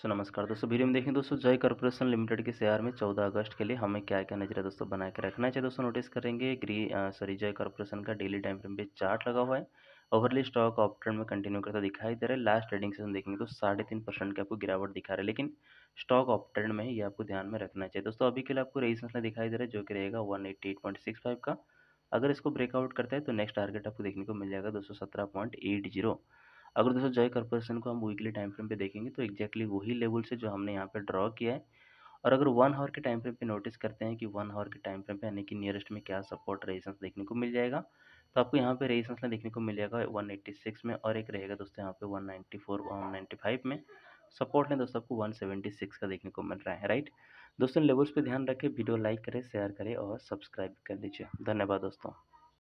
सो नमस्कार दोस्तों वीडियो में देखें दोस्तों जय कॉर्पोरेशन लिमिटेड के शेयर में 14 अगस्त के लिए हमें क्या क्या नजर दोस्तों बना के रखना चाहिए दोस्तों नोटिस करेंगे ग्री सॉरी जय कॉर्पोरेशन का डेली टाइम फ्रेम पे चार्ट लगा हुआ है ओवरली स्टॉक ऑफ ट्रेंड में कंटिन्यू करता दिखाई दे रहा है लास्ट ट्रेडिंग सेशन देखेंगे तो साढ़े तीन परसेंट की आपको गिरावट दिखा रहा है लेकिन स्टॉक ऑफ ट्रेंड में ये आपको ध्यान में रखना चाहिए दोस्तों अभी के लिए आपको रेजिस्टेंस मसला दिखाई दे रहा है जो कि रहेगा one eighty eight point six five का अगर इसको ब्रेकआउट करता है तो नेक्स्ट टारगेट आपको देखने को मिल जाएगा दो सौ सत्रह पॉइंट एट जीरो अगर दोस्तों जॉय कॉर्पोरेशन को हम वीकली टाइम फ्रेम पे देखेंगे तो exactly वही लेवल से जो हमने यहाँ पे ड्रॉ किया है और अगर वन आवर के टाइम फ्रेम पे नोटिस करते हैं कि वन आवर के टाइम फ्रेम पे यानी कि नियरेस्ट में क्या सपोर्ट रेजिस्टेंस देखने को मिल जाएगा तो आपको यहाँ पे रेजिस्टेंस ना देखने को मिलेगा सिक्स में और एक रहेगा दोस्तों यहाँ पे वन नाइन्टी फाइव में सपोर्ट ने दोस्तों आपको सिक्स का देखने को मिल रहा है राइट दोस्तों लेवल्स पर ध्यान रखें वीडियो लाइक करें शेयर करें और सब्सक्राइब कर लीजिए धन्यवाद दोस्तों